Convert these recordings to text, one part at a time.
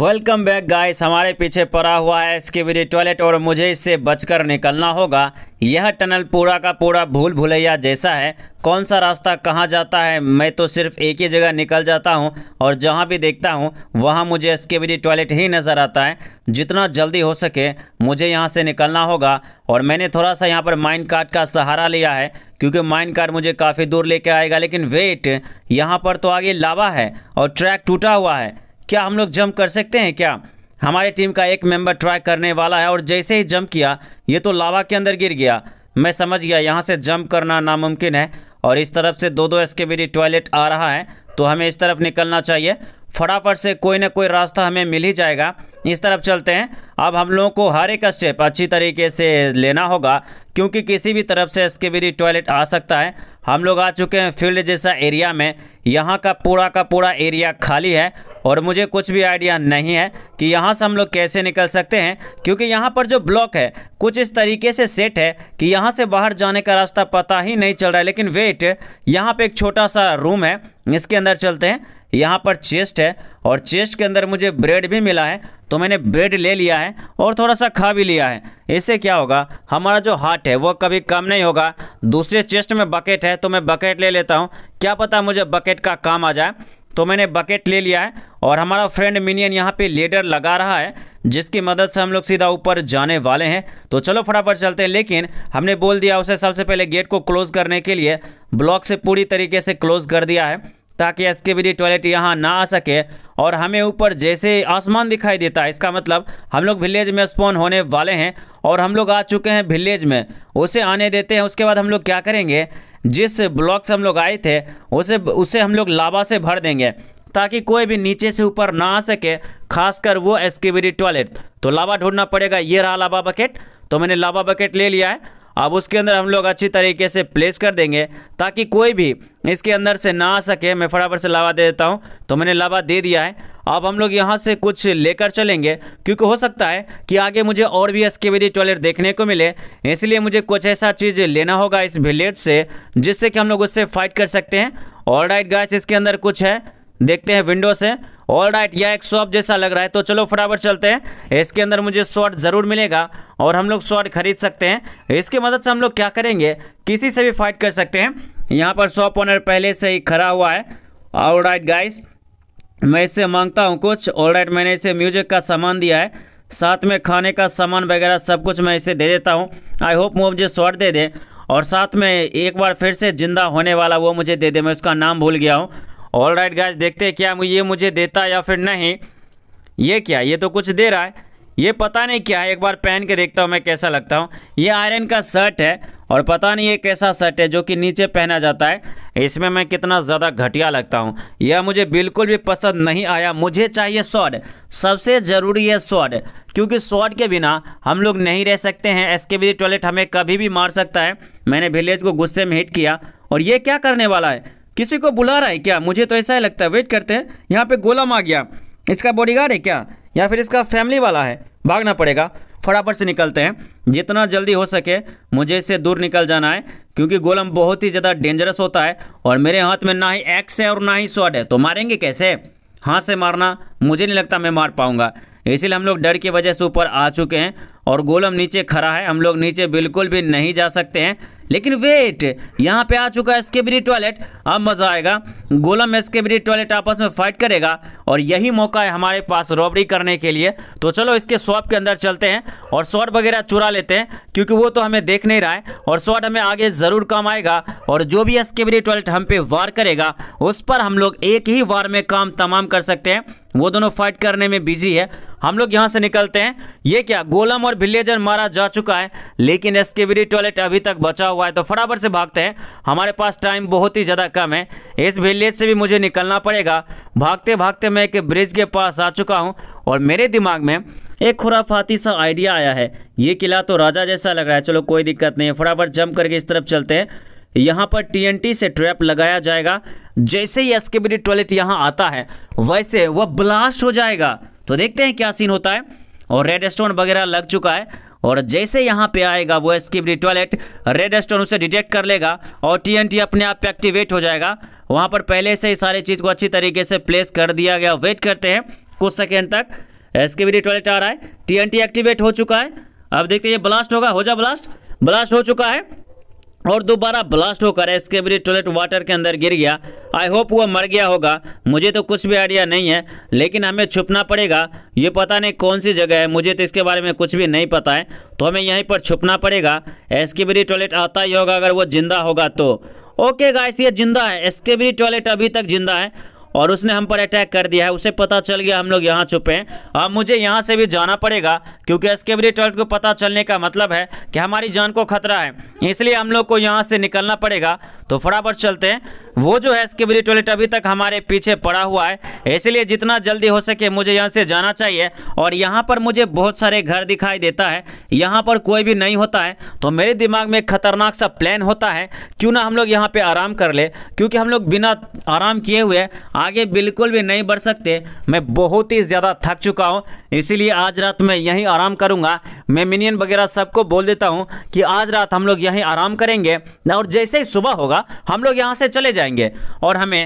welcome back guys हमारे पीछे पड़ा हुआ है इसके वीडियो टॉयलेट और मुझे इससे बचकर निकलना होगा यह टनल पूरा का पूरा भूल भुलैया जैसा है कौन सा रास्ता कहाँ जाता है मैं तो सिर्फ एक ही जगह निकल जाता हूँ और जहाँ भी देखता हूँ वहाँ मुझे इसके वीडियो टॉयलेट ही नज़र आता है जितना जल्दी हो सके मुझे यहाँ से निकलना होगा और मैंने थोड़ा सा यहाँ पर माइंड कार्ड का सहारा लिया है क्योंकि माइंड कार्ड मुझे काफ़ी दूर लेके आएगा लेकिन वेट यहाँ पर तो आगे लावा है और ट्रैक टूटा हुआ है क्या हम लोग जंप कर सकते हैं क्या हमारे टीम का एक मेंबर ट्राई करने वाला है और जैसे ही जंप किया ये तो लावा के अंदर गिर गया मैं समझ गया यहाँ से जंप करना नामुमकिन है और इस तरफ से दो दो एसकेबीडी टॉयलेट आ रहा है तो हमें इस तरफ निकलना चाहिए फटाफट से कोई ना कोई रास्ता हमें मिल ही जाएगा इस तरफ चलते हैं अब हम लोगों को हर एक स्टेप अच्छी तरीके से लेना होगा क्योंकि किसी भी तरफ से एसकेबीडी टॉयलेट आ सकता है हम लोग आ चुके हैं फील्ड जैसा एरिया में यहाँ का पूरा का पूरा एरिया खाली है और मुझे कुछ भी आइडिया नहीं है कि यहाँ से हम लोग कैसे निकल सकते हैं क्योंकि यहाँ पर जो ब्लॉक है कुछ इस तरीके से सेट है कि यहाँ से बाहर जाने का रास्ता पता ही नहीं चल रहा है लेकिन वेट यहाँ पर एक छोटा सा रूम है इसके अंदर चलते हैं यहाँ पर चेस्ट है और चेस्ट के अंदर मुझे ब्रेड भी मिला है तो मैंने ब्रेड ले लिया है और थोड़ा सा खा भी लिया है इससे क्या होगा हमारा जो हार्ट है वो कभी कम नहीं होगा दूसरे चेस्ट में बकेट है तो मैं बकेट ले लेता हूँ क्या पता मुझे बकेट का काम आ जाए तो मैंने बकेट ले लिया है और हमारा फ्रेंड मिनियन यहाँ पे लेडर लगा रहा है जिसकी मदद से हम लोग सीधा ऊपर जाने वाले हैं तो चलो फटाफट चलते हैं लेकिन हमने बोल दिया उसे सबसे पहले गेट को क्लोज़ करने के लिए ब्लॉक से पूरी तरीके से क्लोज़ कर दिया है ताकि एस एसकेबीडी टॉयलेट यहाँ ना आ सके और हमें ऊपर जैसे आसमान दिखाई देता है इसका मतलब हम लोग विलेज में स्पॉन होने वाले हैं और हम लोग आ चुके हैं विलेज में उसे आने देते हैं उसके बाद हम लोग क्या करेंगे जिस ब्लॉक से हम लोग आए थे उसे उसे हम लोग लावा से भर देंगे ताकि कोई भी नीचे से ऊपर ना आ सके खासकर वो एस्केबरी टॉयलेट तो लावा ढूंढना पड़ेगा ये रहा लावा बकेट तो मैंने लावा बकेट ले लिया है अब उसके अंदर हम लोग अच्छी तरीके से प्लेस कर देंगे ताकि कोई भी इसके अंदर से ना आ सके मैं फटाफट से लावा दे देता हूँ तो मैंने लावा दे दिया है अब हम लोग यहाँ से कुछ लेकर चलेंगे क्योंकि हो सकता है कि आगे मुझे और भी एसकेबीडी टॉयलेट देखने को मिले इसलिए मुझे कुछ ऐसा चीज़ लेना होगा इस विलेज से जिससे कि हम लोग उससे फाइट कर सकते हैं ऑल राइट गैस इसके अंदर कुछ है देखते हैं विंडो से ऑल राइट यह एक शॉप जैसा लग रहा है तो चलो फटाफट चलते हैं इसके अंदर मुझे शॉर्ट ज़रूर मिलेगा और हम लोग शॉर्ट खरीद सकते हैं इसके मदद से हम लोग क्या करेंगे किसी से भी फाइट कर सकते हैं यहाँ पर शॉप ऑनर पहले से ही खड़ा हुआ है ऑल राइट गाइस मैं इससे मांगता हूँ कुछ ऑल राइट मैंने इसे म्यूजिक का सामान दिया है साथ में खाने का सामान वगैरह सब कुछ मैं इसे दे देता हूँ आई होप वो मुझे शॉर्ट दे दे और साथ में एक बार फिर से ज़िंदा होने वाला वो मुझे दे दे मैं उसका नाम भूल गया हूँ ऑल राइट गाइज देखते हैं क्या ये मुझे देता या फिर नहीं ये क्या ये तो कुछ दे रहा है ये पता नहीं क्या है एक बार पहन के देखता हूँ मैं कैसा लगता हूँ ये आयरन का शर्ट है और पता नहीं ये कैसा शर्ट है जो कि नीचे पहना जाता है इसमें मैं कितना ज़्यादा घटिया लगता हूँ यह मुझे बिल्कुल भी पसंद नहीं आया मुझे चाहिए शॉर्ट सबसे ज़रूरी है शॉर्ट क्योंकि शॉर्ट के बिना हम लोग नहीं रह सकते हैं एस के टॉयलेट हमें कभी भी मार सकता है मैंने विलेज को गुस्से में हिट किया और ये क्या करने वाला है किसी को बुला रहा है क्या मुझे तो ऐसा ही लगता है वेट करते हैं यहाँ पे गोलम आ गया इसका बॉडीगार्ड है क्या या फिर इसका फैमिली वाला है भागना पड़ेगा फटाफट से निकलते हैं जितना जल्दी हो सके मुझे इससे दूर निकल जाना है क्योंकि गोलम बहुत ही ज़्यादा डेंजरस होता है और मेरे हाथ में ना ही एक्स है और ना ही स्वाड है तो मारेंगे कैसे हाथ से मारना मुझे नहीं लगता मैं मार पाऊँगा इसीलिए हम लोग डर की वजह से ऊपर आ चुके हैं और गोलम नीचे खड़ा है हम लोग नीचे बिल्कुल भी नहीं जा सकते हैं लेकिन वेट यहाँ पे आ चुका है स्केबरी टॉयलेट अब मज़ा आएगा गोलम में स्केबरी टॉयलेट आपस में फाइट करेगा और यही मौका है हमारे पास रॉबरी करने के लिए तो चलो इसके शॉप के अंदर चलते हैं और शॉट वगैरह चुरा लेते हैं क्योंकि वो तो हमें देख नहीं रहा है और शॉट हमें आगे ज़रूर काम आएगा और जो भी स्केबरी टॉयलेट हम पे वार करेगा उस पर हम लोग एक ही वार में काम तमाम कर सकते हैं वो दोनों फाइट करने में बिजी है हम लोग यहाँ से निकलते हैं ये क्या गोलम और विलेजर मारा जा चुका है लेकिन एसकेबीडी टॉयलेट अभी तक बचा हुआ है तो फटाफट से भागते हैं हमारे पास टाइम बहुत ही ज़्यादा कम है इस विलेज से भी मुझे निकलना पड़ेगा भागते भागते मैं एक ब्रिज के पास आ चुका हूँ और मेरे दिमाग में एक खुराफाती सा आइडिया आया है ये किला तो राजा जैसा लग रहा है चलो कोई दिक्कत नहीं है फटाफट जम करके इस तरफ चलते हैं यहाँ पर टीएनटी से ट्रैप लगाया जाएगा जैसे ही एसकेबीडी टॉयलेट यहाँ आता है वैसे वह ब्लास्ट हो जाएगा तो देखते हैं क्या सीन होता है और रेड स्टोन वगैरह लग चुका है और जैसे यहाँ पे आएगा वो डी टॉयलेट रेड स्टोन उसे डिटेक्ट कर लेगा और टीएनटी अपने आप पे एक्टिवेट हो जाएगा वहाँ पर पहले से ही सारी चीज़ को अच्छी तरीके से प्लेस कर दिया गया वेट करते हैं कुछ सेकेंड तक डी टॉयलेट आ रहा है टी एक्टिवेट हो चुका है अब देखते ये ब्लास्ट होगा हो जा ब्लास्ट ब्लास्ट हो चुका है और दोबारा ब्लास्ट होकर एस्केबरी टॉयलेट वाटर के अंदर गिर गया आई होप वो मर गया होगा मुझे तो कुछ भी आइडिया नहीं है लेकिन हमें छुपना पड़ेगा ये पता नहीं कौन सी जगह है मुझे तो इसके बारे में कुछ भी नहीं पता है तो हमें यहीं पर छुपना पड़ेगा एस्केबरी टॉयलेट आता ही होगा अगर वो जिंदा होगा तो ओके गाइस ये जिंदा है एस्केबरी टॉयलेट अभी तक जिंदा है और उसने हम पर अटैक कर दिया है उसे पता चल गया हम लोग यहाँ छुपे हैं अब मुझे यहाँ से भी जाना पड़ेगा क्योंकि एस्केप रिटर्ट को पता चलने का मतलब है कि हमारी जान को खतरा है इसलिए हम लोग को यहाँ से निकलना पड़ेगा तो फटाफट चलते हैं वो जो है स्किबरी टॉयलेट अभी तक हमारे पीछे पड़ा हुआ है इसलिए जितना जल्दी हो सके मुझे यहाँ से जाना चाहिए और यहाँ पर मुझे बहुत सारे घर दिखाई देता है यहाँ पर कोई भी नहीं होता है तो मेरे दिमाग में खतरनाक सा प्लान होता है क्यों ना हम लोग यहाँ पर आराम कर ले क्योंकि हम लोग बिना आराम किए हुए आगे बिल्कुल भी नहीं बढ़ सकते मैं बहुत ही ज़्यादा थक चुका हूँ इसीलिए आज रात मैं यहीं आराम करूँगा मैं मिनियन वगैरह सबको बोल देता हूँ कि आज रात हम लोग यहीं आराम करेंगे और जैसे ही सुबह होगा हम लोग यहाँ से चले जाए जाएंगे और हमें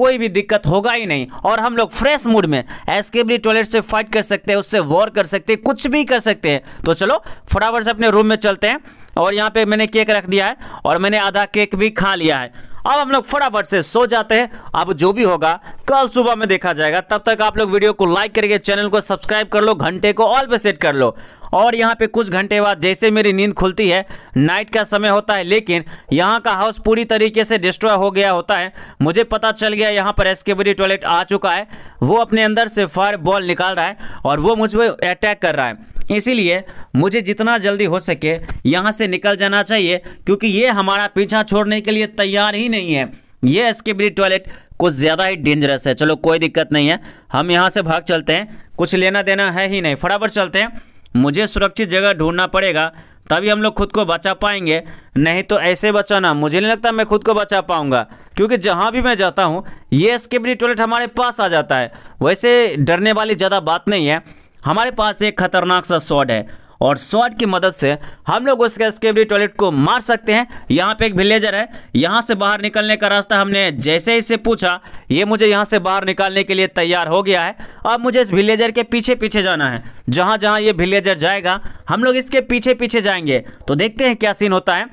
कोई भी दिक्कत होगा ही नहीं और हम लोग फ्रेश मूड में एस्केबली टॉयलेट से फाइट कर सकते हैं उससे वॉर कर सकते हैं कुछ भी कर सकते हैं तो चलो फटाफट से अपने रूम में चलते हैं और यहाँ पे मैंने केक रख दिया है और मैंने आधा केक भी खा लिया है अब हम लोग फटाफट से सो जाते हैं अब जो भी होगा कल सुबह में देखा जाएगा तब तक आप लोग वीडियो को लाइक करके चैनल को सब्सक्राइब कर लो घंटे को ऑल पे सेट कर लो और यहाँ पे कुछ घंटे बाद जैसे मेरी नींद खुलती है नाइट का समय होता है लेकिन यहाँ का हाउस पूरी तरीके से डिस्ट्रॉय हो गया होता है मुझे पता चल गया यहाँ पर एसकेबरी टॉयलेट आ चुका है वो अपने अंदर से फायर बॉल निकाल रहा है और वो मुझ पर अटैक कर रहा है इसीलिए मुझे जितना जल्दी हो सके यहाँ से निकल जाना चाहिए क्योंकि ये हमारा पीछा छोड़ने के लिए तैयार ही नहीं है ये एस्केबरी टॉयलेट कुछ ज़्यादा ही डेंजरस है चलो कोई दिक्कत नहीं है हम यहाँ से भाग चलते हैं कुछ लेना देना है ही नहीं फटाफट चलते हैं मुझे सुरक्षित जगह ढूंढना पड़ेगा तभी हम लोग खुद को बचा पाएंगे नहीं तो ऐसे बचाना मुझे नहीं लगता मैं खुद को बचा पाऊंगा क्योंकि जहाँ भी मैं जाता हूँ ये एस्केबरी टॉयलेट हमारे पास आ जाता है वैसे डरने वाली ज़्यादा बात नहीं है हमारे पास एक खतरनाक सा शॉट है और शॉट की मदद से हम लोग उसके स्केबरी टॉयलेट को मार सकते हैं यहाँ पे एक विलेजर है यहाँ से बाहर निकलने का रास्ता हमने जैसे ही से पूछा ये मुझे यहाँ से बाहर निकालने के लिए तैयार हो गया है अब मुझे इस विलेजर के पीछे पीछे जाना है जहाँ जहाँ ये विलेजर जाएगा हम लोग इसके पीछे पीछे जाएंगे तो देखते हैं क्या सीन होता है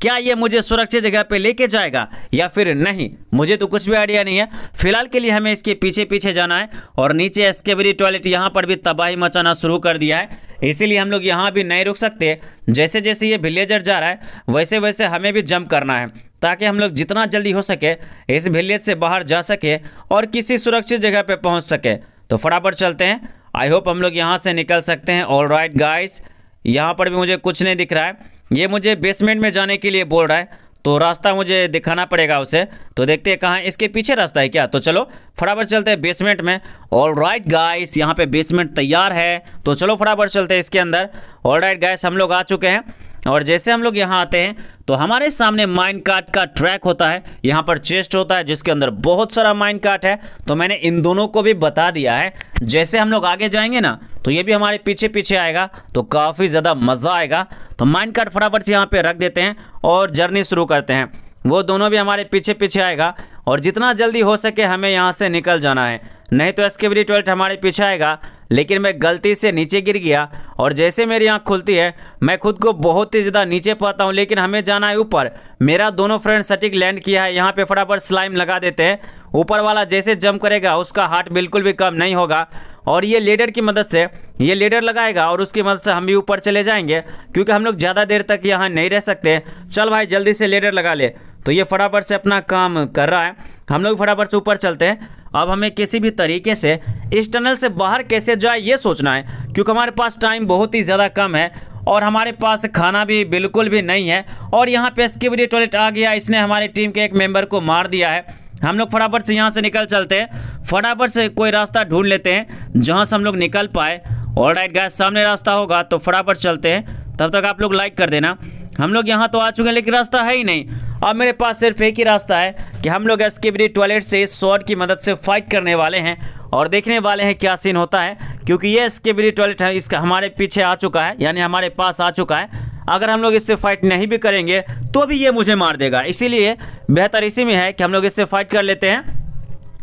क्या ये मुझे सुरक्षित जगह पे लेके जाएगा या फिर नहीं मुझे तो कुछ भी आइडिया नहीं है फिलहाल के लिए हमें इसके पीछे पीछे जाना है और नीचे एस्केबरी टॉयलेट यहाँ पर भी तबाही मचाना शुरू कर दिया है इसीलिए हम लोग यहाँ भी नहीं रुक सकते जैसे जैसे ये विलेजर जा रहा है वैसे वैसे हमें भी जंप करना है ताकि हम लोग जितना जल्दी हो सके इस विलेज से बाहर जा सके और किसी सुरक्षित जगह पर पहुँच सके तो फटाफट चलते हैं आई होप हम लोग यहाँ से निकल सकते हैं ऑल राइट गाइस यहाँ पर भी मुझे कुछ नहीं दिख रहा है ये मुझे बेसमेंट में जाने के लिए बोल रहा है तो रास्ता मुझे दिखाना पड़ेगा उसे तो देखते हैं कहाँ इसके पीछे रास्ता है क्या तो चलो फटाफट चलते हैं बेसमेंट में ऑल राइट गाइस यहाँ पे बेसमेंट तैयार है तो चलो फटाफट चलते हैं इसके अंदर ऑल राइट गाइस हम लोग आ चुके हैं और जैसे हम लोग यहाँ आते हैं तो हमारे सामने माइंड कार्ट का ट्रैक होता है यहाँ पर चेस्ट होता है जिसके अंदर बहुत सारा माइंड कार्ट है तो मैंने इन दोनों को भी बता दिया है जैसे हम लोग आगे जाएंगे ना तो ये भी हमारे पीछे पीछे आएगा तो काफ़ी ज़्यादा मज़ा आएगा तो माइंड कार्ट फटाफट से यहाँ पर रख देते हैं और जर्नी शुरू करते हैं वो दोनों भी हमारे पीछे पीछे आएगा और जितना जल्दी हो सके हमें यहाँ से निकल जाना है नहीं तो एस के हमारे पीछे आएगा लेकिन मैं गलती से नीचे गिर गया और जैसे मेरी आँख खुलती है मैं खुद को बहुत ही ज़्यादा नीचे पाता हूँ लेकिन हमें जाना है ऊपर मेरा दोनों फ्रेंड सटीक लैंड किया है यहाँ पे फटाफट स्लाइम लगा देते हैं ऊपर वाला जैसे जम करेगा उसका हार्ट बिल्कुल भी कम नहीं होगा और ये लेडर की मदद से ये लेडर लगाएगा और उसकी मदद से हम भी ऊपर चले जाएंगे क्योंकि हम लोग ज़्यादा देर तक यहाँ नहीं रह सकते चल भाई जल्दी से लेडर लगा ले तो ये फटाफट से अपना काम कर रहा है हम लोग फटाफट से ऊपर चलते हैं अब हमें किसी भी तरीके से इस टनल से बाहर कैसे जाए ये सोचना है क्योंकि हमारे पास टाइम बहुत ही ज़्यादा कम है और हमारे पास खाना भी बिल्कुल भी नहीं है और यहाँ पे स्किबरी टॉयलेट आ गया इसने हमारी टीम के एक मेंबर को मार दिया है हम लोग फटाफट से यहाँ से निकल चलते हैं फटाफट से कोई रास्ता ढूंढ लेते हैं जहाँ से हम लोग निकल पाए और राइट गैस सामने रास्ता होगा तो फटाफट चलते हैं तब तक आप लोग लाइक कर देना हम लोग यहाँ तो आ चुके हैं लेकिन रास्ता है ही नहीं अब मेरे पास सिर्फ एक ही रास्ता है कि हम लोग एसकेबरी टॉयलेट से इस शॉर्ट की मदद से फाइट करने वाले हैं और देखने वाले हैं क्या सीन होता है क्योंकि ये एसकेबरी टॉयलेट है इसका हमारे पीछे आ चुका है यानी हमारे पास आ चुका है अगर हम लोग इससे फाइट नहीं भी करेंगे तो भी ये मुझे मार देगा इसीलिए बेहतर इसी में है कि हम लोग इससे फाइट कर लेते हैं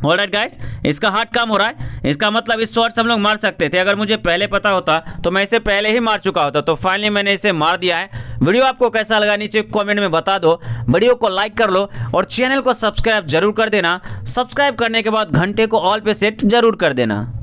ऑल राइट गाइस इसका हार्ट काम हो रहा है इसका मतलब इस शॉर्ट से हम लोग मार सकते थे अगर मुझे पहले पता होता तो मैं इसे पहले ही मार चुका होता तो फाइनली मैंने इसे मार दिया है वीडियो आपको कैसा लगा नीचे कमेंट में बता दो वीडियो को लाइक कर लो और चैनल को सब्सक्राइब जरूर कर देना सब्सक्राइब करने के बाद घंटे को ऑल पे सेट जरूर कर देना